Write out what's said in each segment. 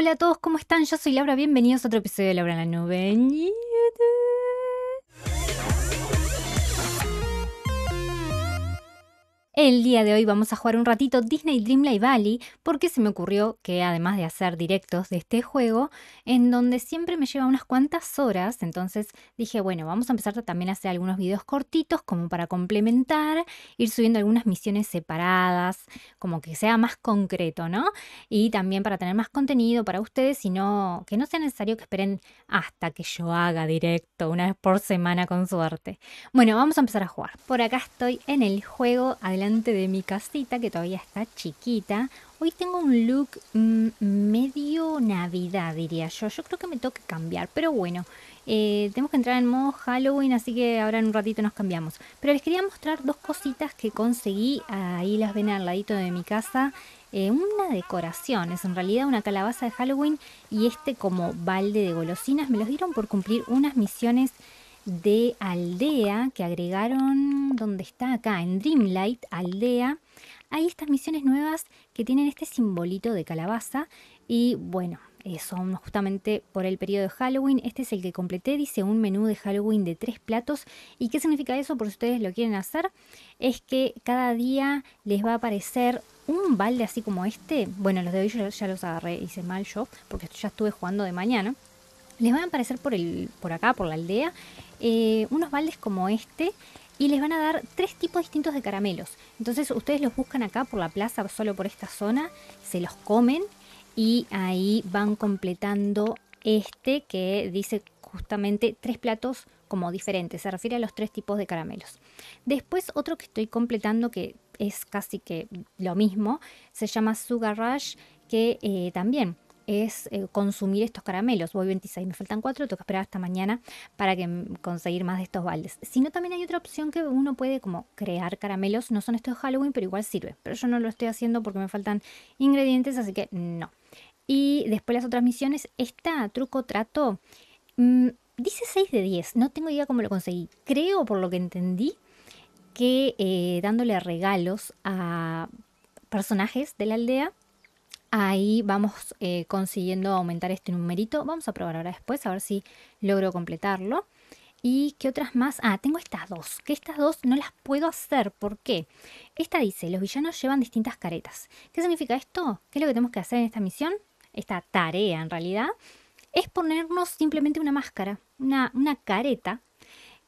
Hola a todos, ¿cómo están? Yo soy Laura, bienvenidos a otro episodio de Laura en la Nube. El día de hoy vamos a jugar un ratito Disney Dreamlight Valley porque se me ocurrió que además de hacer directos de este juego, en donde siempre me lleva unas cuantas horas, entonces dije, bueno, vamos a empezar también a hacer algunos videos cortitos como para complementar, ir subiendo algunas misiones separadas, como que sea más concreto, ¿no? Y también para tener más contenido para ustedes y no, que no sea necesario que esperen hasta que yo haga directo una vez por semana con suerte. Bueno, vamos a empezar a jugar. Por acá estoy en el juego, adelante de mi casita que todavía está chiquita. Hoy tengo un look mm, medio navidad, diría yo. Yo creo que me toque cambiar, pero bueno, eh, tenemos que entrar en modo Halloween, así que ahora en un ratito nos cambiamos. Pero les quería mostrar dos cositas que conseguí. Ahí las ven al ladito de mi casa. Eh, una decoración, es en realidad una calabaza de Halloween y este como balde de golosinas. Me los dieron por cumplir unas misiones de Aldea que agregaron, donde está acá, en Dreamlight, Aldea. Hay estas misiones nuevas que tienen este simbolito de calabaza y bueno, eh, son justamente por el periodo de Halloween. Este es el que completé, dice un menú de Halloween de tres platos. ¿Y qué significa eso? Por si ustedes lo quieren hacer, es que cada día les va a aparecer un balde así como este. Bueno, los de hoy ya los agarré, hice mal yo, porque ya estuve jugando de mañana. Les van a aparecer por, el, por acá, por la aldea, eh, unos baldes como este y les van a dar tres tipos distintos de caramelos. Entonces ustedes los buscan acá por la plaza, solo por esta zona, se los comen y ahí van completando este que dice justamente tres platos como diferentes, se refiere a los tres tipos de caramelos. Después otro que estoy completando que es casi que lo mismo, se llama Sugar Rush, que eh, también es eh, consumir estos caramelos. Voy 26, me faltan 4, tengo que esperar hasta mañana para que, mm, conseguir más de estos Si Sino también hay otra opción que uno puede como crear caramelos. No son estos de Halloween, pero igual sirve. Pero yo no lo estoy haciendo porque me faltan ingredientes, así que no. Y después las otras misiones, esta truco trato, mm, dice 6 de 10, no tengo idea cómo lo conseguí. Creo, por lo que entendí, que eh, dándole regalos a personajes de la aldea Ahí vamos eh, consiguiendo aumentar este numerito. Vamos a probar ahora después, a ver si logro completarlo. ¿Y qué otras más? Ah, tengo estas dos, que estas dos no las puedo hacer. ¿Por qué? Esta dice, los villanos llevan distintas caretas. ¿Qué significa esto? ¿Qué es lo que tenemos que hacer en esta misión? Esta tarea en realidad es ponernos simplemente una máscara, una, careta,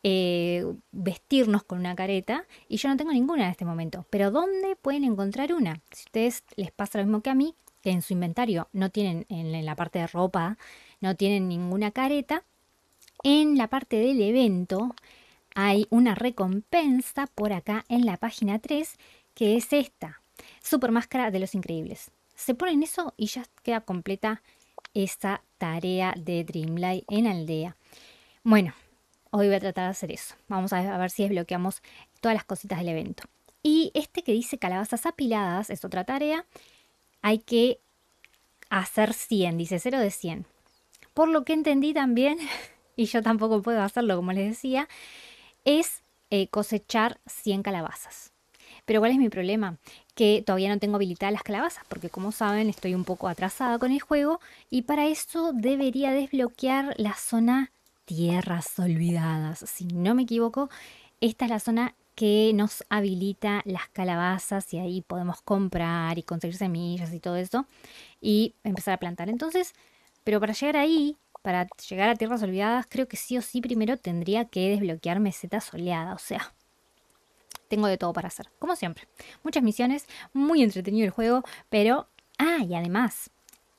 eh, vestirnos con una careta, y yo no tengo ninguna en este momento. Pero ¿dónde pueden encontrar una? Si a ustedes les pasa lo mismo que a mí, que en su inventario no tienen, en la parte de ropa, no tienen ninguna careta, en la parte del evento hay una recompensa por acá en la página 3, que es esta, Super Máscara de los Increíbles. Se ponen eso y ya queda completa esta tarea de Dreamlight en aldea. Bueno, hoy voy a tratar de hacer eso. Vamos a ver si desbloqueamos todas las cositas del evento. Y este que dice calabazas apiladas es otra tarea hay que hacer 100, dice 0 de 100. Por lo que entendí también, y yo tampoco puedo hacerlo como les decía, es eh, cosechar 100 calabazas. Pero ¿cuál es mi problema? Que todavía no tengo habilitadas las calabazas, porque como saben estoy un poco atrasada con el juego y para eso debería desbloquear la zona tierras olvidadas. Si no me equivoco, esta es la zona que nos habilita las calabazas y ahí podemos comprar y conseguir semillas y todo eso y empezar a plantar. Entonces, pero para llegar ahí, para llegar a tierras olvidadas, creo que sí o sí primero tendría que desbloquear meseta soleada, o sea, tengo de todo para hacer, como siempre. Muchas misiones, muy entretenido el juego, pero... Ah, y además,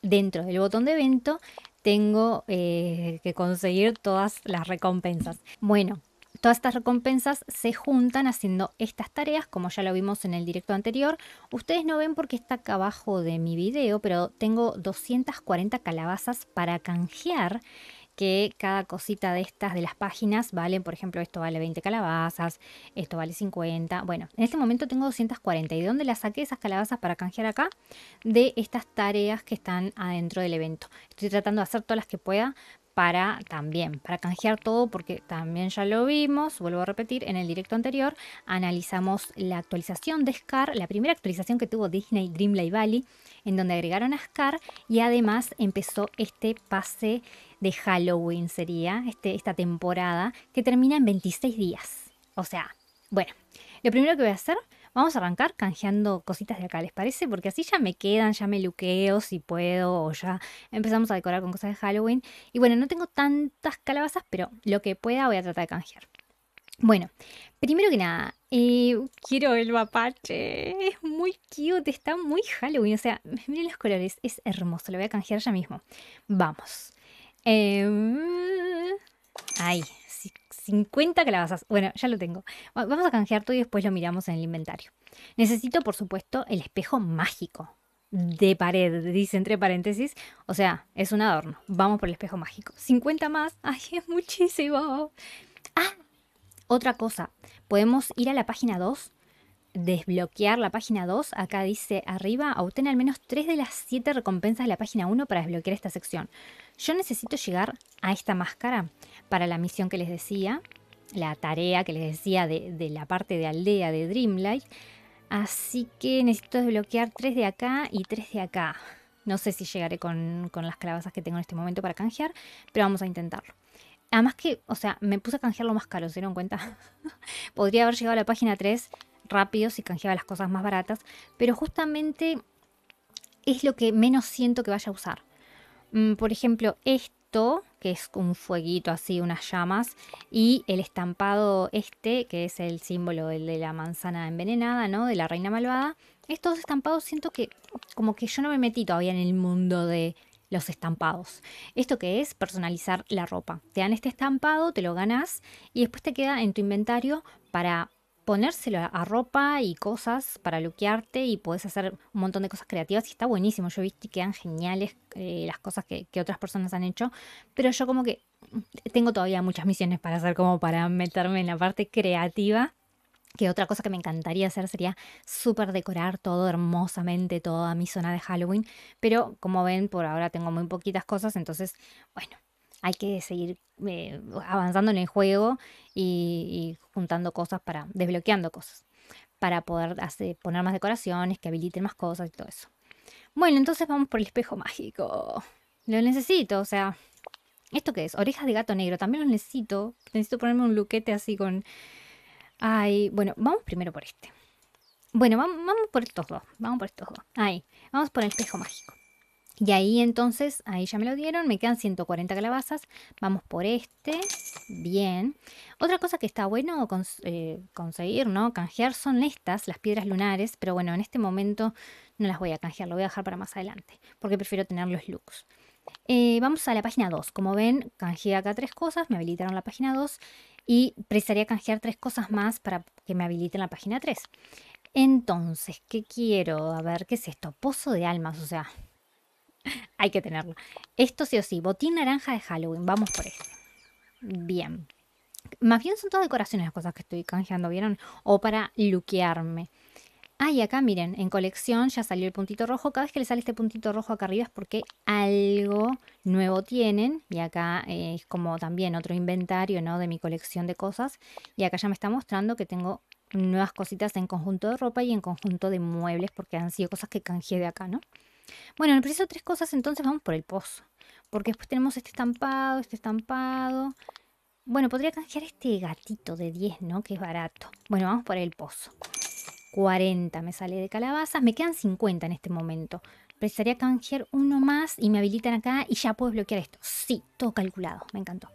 dentro del botón de evento tengo eh, que conseguir todas las recompensas. Bueno, Todas estas recompensas se juntan haciendo estas tareas, como ya lo vimos en el directo anterior. Ustedes no ven porque está acá abajo de mi video, pero tengo 240 calabazas para canjear que cada cosita de estas de las páginas valen, por ejemplo, esto vale 20 calabazas, esto vale 50. Bueno, en este momento tengo 240. ¿Y de dónde las saqué esas calabazas para canjear acá? De estas tareas que están adentro del evento. Estoy tratando de hacer todas las que pueda para también, para canjear todo, porque también ya lo vimos, vuelvo a repetir, en el directo anterior analizamos la actualización de Scar, la primera actualización que tuvo Disney Dreamlight Valley, en donde agregaron a Scar y además empezó este pase de Halloween, sería este, esta temporada, que termina en 26 días. O sea, bueno, lo primero que voy a hacer Vamos a arrancar canjeando cositas de acá, ¿les parece? Porque así ya me quedan, ya me luqueo si puedo, o ya empezamos a decorar con cosas de Halloween. Y bueno, no tengo tantas calabazas, pero lo que pueda voy a tratar de canjear. Bueno, primero que nada, eh, quiero el mapache. Es muy cute, está muy Halloween. O sea, miren los colores, es hermoso. Lo voy a canjear ya mismo. Vamos. Em, ahí, 50 calabazas. Bueno, ya lo tengo. Vamos a canjear todo y después lo miramos en el inventario. Necesito, por supuesto, el espejo mágico. De pared, dice entre paréntesis. O sea, es un adorno. Vamos por el espejo mágico. 50 más. Ay, es muchísimo. Ah, otra cosa. Podemos ir a la página 2 desbloquear la página 2, acá dice arriba, obtén al menos 3 de las 7 recompensas de la página 1 para desbloquear esta sección. Yo necesito llegar a esta máscara para la misión que les decía, la tarea que les decía de, la parte de aldea de Dreamlight. Así que necesito desbloquear 3 de acá y 3 de acá. No sé si llegaré con, las calabazas que tengo en este momento para canjear, pero vamos a intentarlo. Además que, o sea, me puse a canjear lo más caro, ¿se dieron cuenta? Podría haber llegado a la página 3 rápidos y canjeaba las cosas más baratas, pero justamente es lo que menos siento que vaya a usar. Mm, por ejemplo, esto, que es un fueguito así, unas llamas, y el estampado este, que es el símbolo de la manzana envenenada, ¿no? De la reina malvada. Estos estampados siento que como que yo no me metí todavía en el mundo de los estampados. Esto que es personalizar la ropa. Te dan este estampado, te lo ganas y después te queda en tu inventario para ponérselo a ropa y cosas para luquearte y puedes hacer un montón de cosas creativas y está buenísimo. Yo vi que quedan geniales eh, las cosas que, que, otras personas han hecho, pero yo como que tengo todavía muchas misiones para hacer como para meterme en la parte creativa. Que otra cosa que me encantaría hacer sería súper decorar todo hermosamente, toda mi zona de Halloween. Pero como ven, por ahora tengo muy poquitas cosas, entonces, bueno, hay que seguir eh, avanzando en el juego y, juntando cosas para, desbloqueando cosas, para poder poner más decoraciones, que habiliten más cosas y todo eso. Bueno, entonces vamos por el espejo mágico. Lo necesito, o sea, ¿esto qué es? Orejas de gato negro, también lo necesito. Necesito ponerme un luquete así con... Ay, bueno, vamos primero por este. Bueno, vamos, vamos por estos dos, vamos por estos dos. Ahí, vamos por el espejo mágico. Y ahí entonces, ahí ya me lo dieron, me quedan 140 calabazas. Vamos por este. Bien. Otra cosa que está bueno eh, conseguir, ¿no? Canjear son estas, las piedras lunares. Pero bueno, en este momento no las voy a canjear, lo voy a dejar para más adelante. Porque prefiero tener los looks. Eh, vamos a la página 2. Como ven, canjeé acá tres cosas, me habilitaron la página 2. Y precisaría canjear tres cosas más para que me habiliten la página 3. Entonces, ¿qué quiero? A ver, ¿qué es esto? Pozo de almas, o sea, Hay que tenerlo. Esto sí o sí, botín naranja de Halloween. Vamos por eso Bien. Más bien son todas decoraciones las cosas que estoy canjeando, ¿vieron? O para luquearme. Ah, y acá miren, en colección ya salió el puntito rojo. Cada vez que le sale este puntito rojo acá arriba es porque algo nuevo tienen. Y acá eh, es como también otro inventario, ¿no? De mi colección de cosas. Y acá ya me está mostrando que tengo nuevas cositas en conjunto de ropa y en conjunto de muebles porque han sido cosas que canjeé de acá, ¿no? Bueno, necesito tres cosas, entonces vamos por el pozo. Porque después tenemos este estampado, este estampado. Bueno, podría canjear este gatito de 10, ¿no? Que es barato. Bueno, vamos por el pozo. 40 me sale de calabazas. Me quedan 50 en este momento. Precisaría canjear uno más y me habilitan acá y ya puedo bloquear esto. Sí, todo calculado. Me encantó.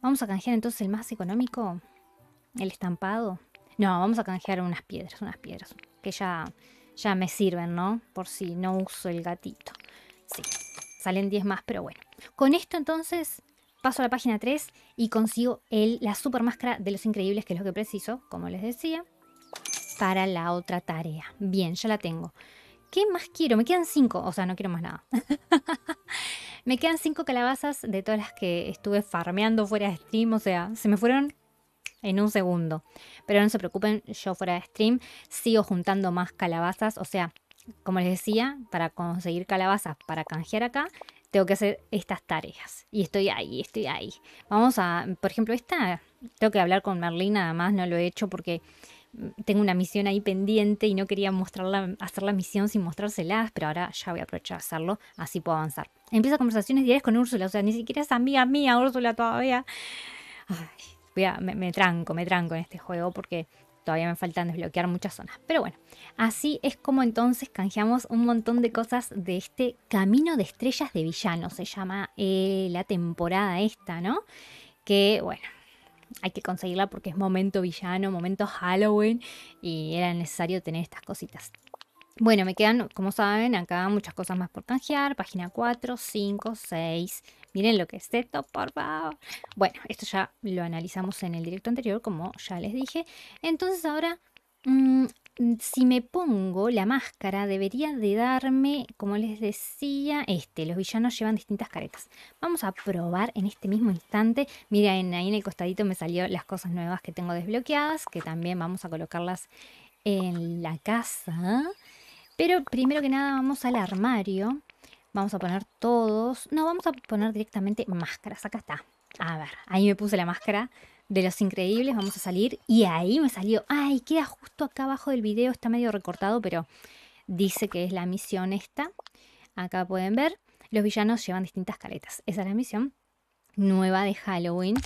Vamos a canjear entonces el más económico. El estampado. No, vamos a canjear unas piedras, unas piedras. Que ya ya me sirven, ¿no? Por si no uso el gatito. Sí, salen 10 más, pero bueno. Con esto entonces paso a la página 3 y consigo el, la super máscara de los increíbles, que es lo que preciso, como les decía, para la otra tarea. Bien, ya la tengo. ¿Qué más quiero? Me quedan 5, o sea, no quiero más nada. me quedan 5 calabazas de todas las que estuve farmeando fuera de stream, o sea, se me fueron en un segundo. Pero no se preocupen, yo fuera de stream sigo juntando más calabazas. O sea, como les decía, para conseguir calabazas para canjear acá, tengo que hacer estas tareas. Y estoy ahí, estoy ahí. Vamos a, por ejemplo, esta, tengo que hablar con Nada más no lo he hecho porque mm, tengo una misión ahí pendiente y no quería mostrarla, hacer la misión sin mostrárselas, pero ahora ya voy a aprovechar hacerlo, así puedo avanzar. Empieza conversaciones diarias con Úrsula, o sea, ni siquiera es amiga mía Úrsula todavía. Ay, me, tranco, me tranco en este juego porque todavía me faltan desbloquear muchas zonas. Pero bueno, así es como entonces canjeamos un montón de cosas de este Camino de Estrellas de Villano, se llama eh, la temporada esta, ¿no? Que bueno, hay que conseguirla porque es momento villano, momento Halloween y era necesario tener estas cositas. Bueno, me quedan, como saben, acá muchas cosas más por canjear. Página 4, 5, 6. Miren lo que es esto, por favor. Bueno, esto ya lo analizamos en el directo anterior, como ya les dije. Entonces ahora, mm, si me pongo la máscara, debería de darme, como les decía, este. Los villanos llevan distintas caretas. Vamos a probar en este mismo instante. Miren, ahí en el costadito me salió las cosas nuevas que tengo desbloqueadas, que también vamos a colocarlas en la casa. Pero primero que nada vamos al armario. Vamos a poner todos. No, vamos a poner directamente máscaras. Acá está. A ver, ahí me puse la máscara de los increíbles. Vamos a salir. Y ahí me salió. Ay, queda justo acá abajo del video. Está medio recortado, pero dice que es la misión esta. Acá pueden ver. Los villanos llevan distintas caretas. Esa es la misión nueva de Halloween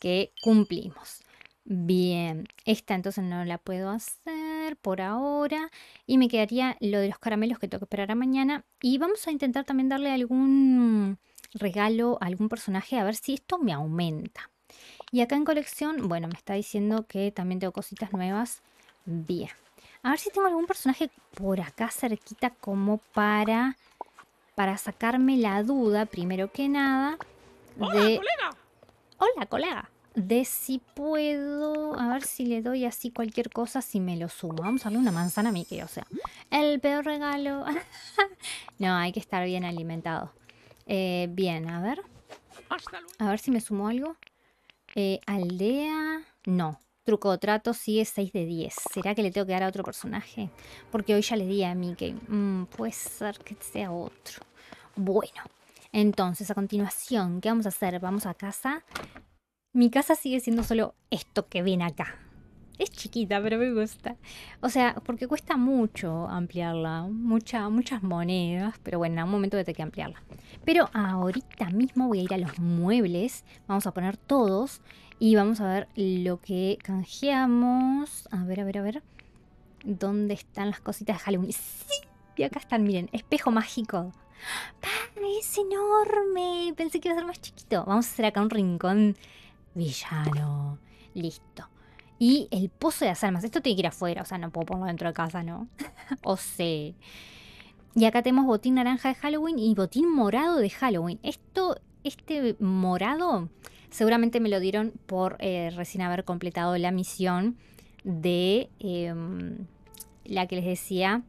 que cumplimos. Bien, esta entonces no la puedo hacer por ahora y me quedaría lo de los caramelos que tengo que esperar a mañana. Y vamos a intentar también darle algún regalo a algún personaje a ver si esto me aumenta. Y acá en colección, bueno, me está diciendo que también tengo cositas nuevas. Bien. A ver si tengo algún personaje por acá cerquita como para, para sacarme la duda, primero que nada. Hola, colega. Hola, colega de si puedo, a ver si le doy así cualquier cosa, si me lo sumo. Vamos a darle una manzana a Mickey, o sea, el peor regalo. no, hay que estar bien alimentado. Eh, bien, a ver. A ver si me sumo algo. Eh, aldea, no. Truco de trato sigue 6 de 10. ¿Será que le tengo que dar a otro personaje? Porque hoy ya le di a Mickey. Mm, puede ser que sea otro. Bueno, entonces, a continuación, ¿qué vamos a hacer? Vamos a casa mi casa sigue siendo solo esto que ven acá. Es chiquita, pero me gusta. O sea, porque cuesta mucho ampliarla, muchas monedas, pero bueno, en algún momento de a que ampliarla. Pero ahorita mismo voy a ir a los muebles, vamos a poner todos y vamos a ver lo que canjeamos. A ver, a ver, a ver. ¿Dónde están las cositas de Halloween? Sí, y acá están, miren, espejo mágico. ¡Ah! es enorme! Pensé que iba a ser más chiquito. Vamos a hacer acá un rincón Villano. Listo. Y el pozo de las almas. Esto tiene que ir afuera, o sea, no puedo ponerlo dentro de casa, ¿no? o sea. Y acá tenemos botín naranja de Halloween y botín morado de Halloween. Esto, este morado, seguramente me lo dieron por eh, recién haber completado la misión de em, la que les decía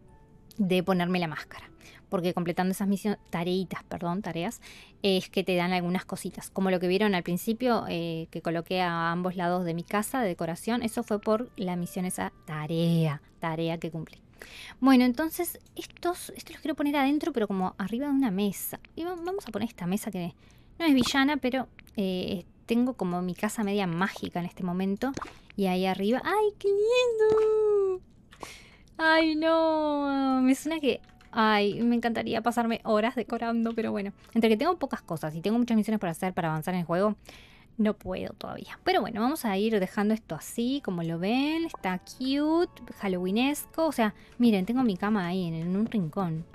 de ponerme la máscara porque completando esas misiones, tareitas, perdón, tareas, es que te dan algunas cositas. Como lo que vieron al principio, eh, que coloqué a ambos lados de mi casa de decoración, eso fue por la misión esa tarea, tarea que cumplí. Bueno, entonces estos, estos los quiero poner adentro, pero como arriba de una mesa. Y vamos a poner esta mesa que no es villana, pero eh, tengo como mi casa media mágica en este momento. Y ahí arriba... ¡Ay, qué lindo! ¡Ay, no! Me suena que Ay, me encantaría pasarme horas decorando, pero bueno, entre que tengo pocas cosas y tengo muchas misiones por hacer para avanzar en el juego, no puedo todavía. Pero bueno, vamos a ir dejando esto así, como lo ven. Está cute, halloweenesco. O sea, miren, tengo mi cama ahí en, un rincón.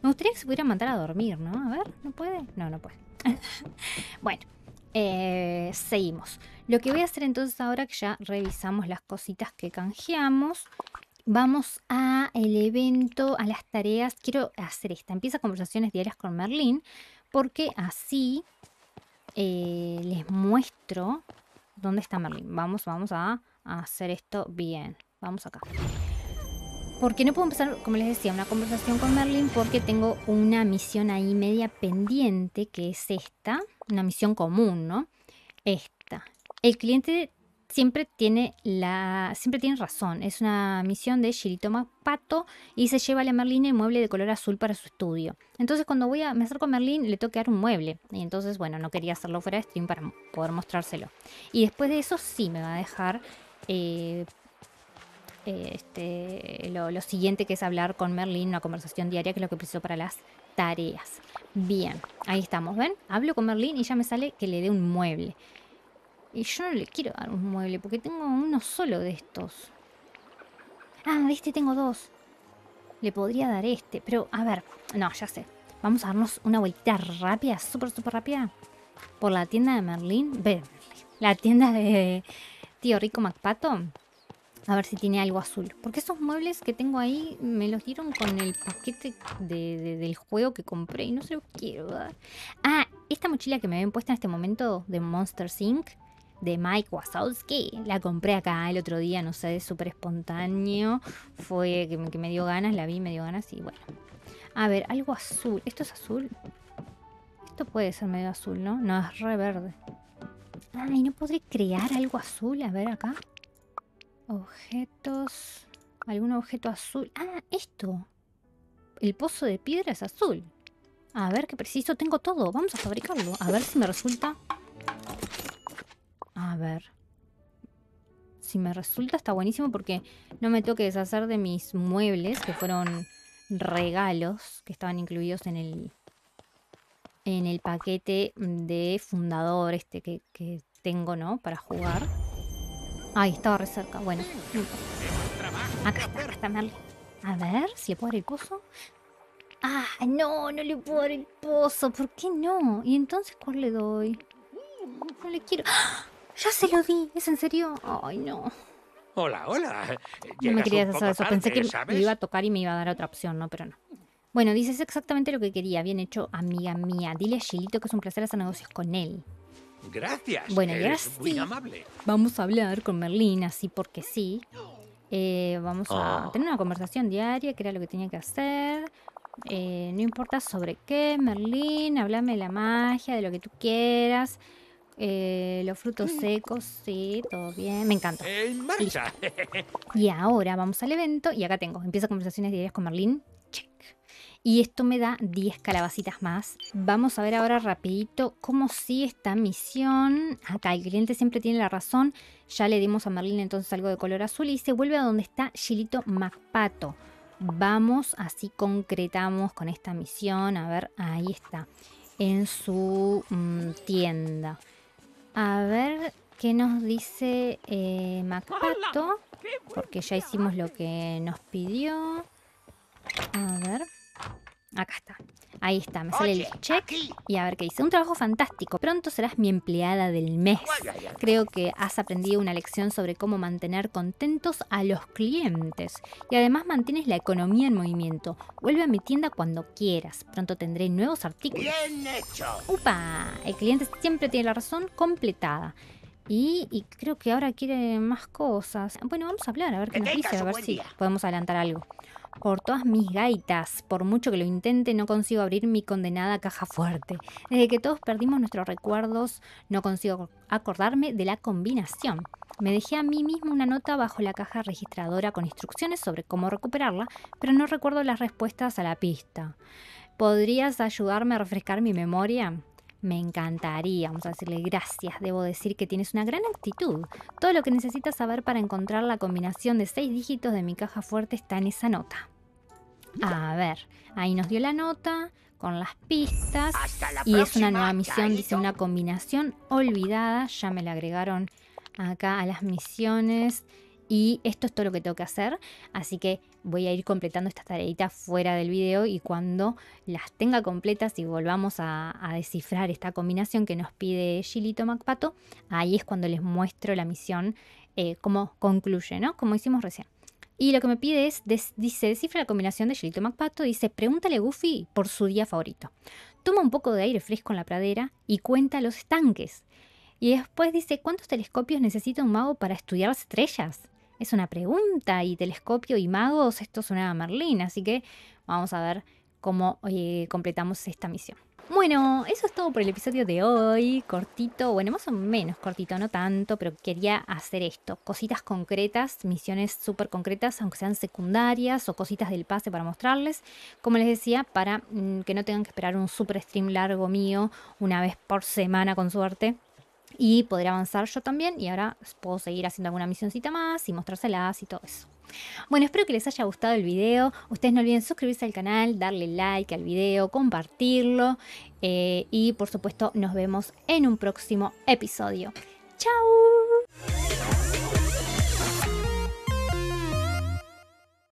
Me gustaría que se pudiera mandar a dormir, ¿no? A ver, ¿no puede? No, no puede. bueno, eh, seguimos. Lo que voy a hacer entonces ahora que ya revisamos las cositas que canjeamos Vamos a el evento, a las tareas. Quiero hacer esta. Empieza conversaciones diarias con Merlín porque así eh, les muestro dónde está Merlín. Vamos, vamos a, hacer esto bien. Vamos acá. Porque no puedo empezar, como les decía, una conversación con Merlin porque tengo una misión ahí media pendiente, que es esta, una misión común, ¿no? Esta. El cliente siempre tiene la siempre tiene razón. Es una misión de Shirito Pato y se lleva a la Merlín el mueble de color azul para su estudio. Entonces cuando voy a me con a le toque dar un mueble y entonces bueno, no quería hacerlo fuera de stream para poder mostrárselo. Y después de eso sí me va a dejar eh, eh, este, lo, siguiente que es hablar con Merlín, una conversación diaria que es lo que preciso para las tareas. Bien, ahí estamos, ¿ven? Hablo con Merlín y ya me sale que le dé un mueble. Y yo no le quiero dar un mueble porque tengo uno solo de estos. Ah, de este tengo dos. Le podría dar este, pero a ver, no, ya sé. Vamos a darnos una vueltita rápida, súper, súper rápida. Por la tienda de Merlín. Ve, la tienda de tío Rico MacPato. A ver si tiene algo azul. Porque esos muebles que tengo ahí me los dieron con el paquete del juego que compré y no se los quiero dar. Ah, esta mochila que me ven puesta en este momento de Monster Inc de Mike Wazowski. La compré acá el otro día, no sé, súper espontáneo. Fue que, que, me dio ganas, la vi, me dio ganas y bueno. A ver, algo azul. ¿Esto es azul? Esto puede ser medio azul, ¿no? No, es re verde. Ay, no podré crear algo azul. A ver acá. Objetos. Algún objeto azul. Ah, esto. El pozo de piedra es azul. A ver, qué preciso. Tengo todo. Vamos a fabricarlo. A ver si me resulta ver. Si me resulta está buenísimo porque no me tengo que deshacer de mis muebles que fueron regalos que estaban incluidos en el en el paquete de fundador este que, tengo, ¿no? Para jugar. Ahí estaba re cerca. Bueno. Acá está, acá está A ver si le puedo dar el pozo Ah, no, no le puedo dar el pozo. ¿Por qué no? ¿Y entonces cuál le doy? No le quiero. ¡Ah! Ya se lo di, es en serio. Ay, no. Hola, hola. no me querías hacer eso. Pensé que iba a tocar y me iba a dar otra opción, ¿no? Pero no. Bueno, dices exactamente lo que quería. Bien hecho, amiga mía. Dile a Gilito que es un placer hacer negocios con él. Gracias. Bueno, gracias muy Amable. Vamos a hablar con Merlín, así porque sí. Eh, vamos a ah. tener una conversación diaria, que era lo que tenía que hacer. Eh, no importa sobre qué, Merlín, háblame de la magia, de lo que tú quieras. Eh, los frutos secos, sí, todo bien. Me encanta. Y ahora vamos al evento y acá tengo. Empieza conversaciones diarias con Merlin Check. Y esto me da 10 calabacitas más. Vamos a ver ahora rapidito cómo si esta misión. Acá el cliente siempre tiene la razón. Ya le dimos a Merlin entonces algo de color azul y se vuelve a donde está Chilito Macpato. Vamos, así concretamos con esta misión. A ver, ahí está. En su mm, tienda. A ver qué nos dice eh, Macpato, porque ya hicimos lo que nos pidió. A ver. Acá está. Ahí está, me sale el check y a ver qué dice. Un trabajo fantástico. Pronto serás mi empleada del mes. Creo que has aprendido una lección sobre cómo mantener contentos a los clientes y además mantienes la economía en movimiento. Vuelve a mi tienda cuando quieras. Pronto tendré nuevos artículos. Bien hecho. Upa, el cliente siempre tiene la razón completada. Y, y, creo que ahora quiere más cosas. Bueno, vamos a hablar, a ver qué nos dice, a ver si podemos adelantar algo. Por todas mis gaitas, por mucho que lo intente, no consigo abrir mi condenada caja fuerte. Desde que todos perdimos nuestros recuerdos, no consigo acordarme de la combinación. Me dejé a mí mismo una nota bajo la caja registradora con instrucciones sobre cómo recuperarla, pero no recuerdo las respuestas a la pista. ¿Podrías ayudarme a refrescar mi memoria? Me encantaría, vamos a decirle gracias, debo decir que tienes una gran actitud. Todo lo que necesitas saber para encontrar la combinación de seis dígitos de mi caja fuerte está en esa nota. A ver, ahí nos dio la nota con las pistas y es una nueva misión, dice una combinación olvidada, ya me la agregaron acá a las misiones y esto es todo lo que tengo que hacer, así que voy a ir completando estas tareas fuera del video y cuando las tenga completas y volvamos a, descifrar esta combinación que nos pide Gilito Macpato, ahí es cuando les muestro la misión, eh, cómo concluye, ¿no? Como hicimos recién. Y lo que me pide es, dice, descifra la combinación de Gilito Macpato, dice, pregúntale a Goofy por su día favorito. Toma un poco de aire fresco en la pradera y cuenta los estanques. Y después dice, ¿cuántos telescopios necesita un mago para estudiar las estrellas? es una pregunta y telescopio y magos, esto suena a Merlín, así que vamos a ver cómo eh, completamos esta misión. Bueno, eso es todo por el episodio de hoy, cortito, bueno, más o menos cortito, no tanto, pero quería hacer esto, cositas concretas, misiones súper concretas, aunque sean secundarias o cositas del pase para mostrarles, como les decía, para mm, que no tengan que esperar un super stream largo mío una vez por semana con suerte, y poder avanzar yo también y ahora puedo seguir haciendo alguna misioncita más y mostrárselas y todo eso. Bueno, espero que les haya gustado el video. Ustedes no olviden suscribirse al canal, darle like al video, compartirlo eh, y por supuesto nos vemos en un próximo episodio. ¡Chao!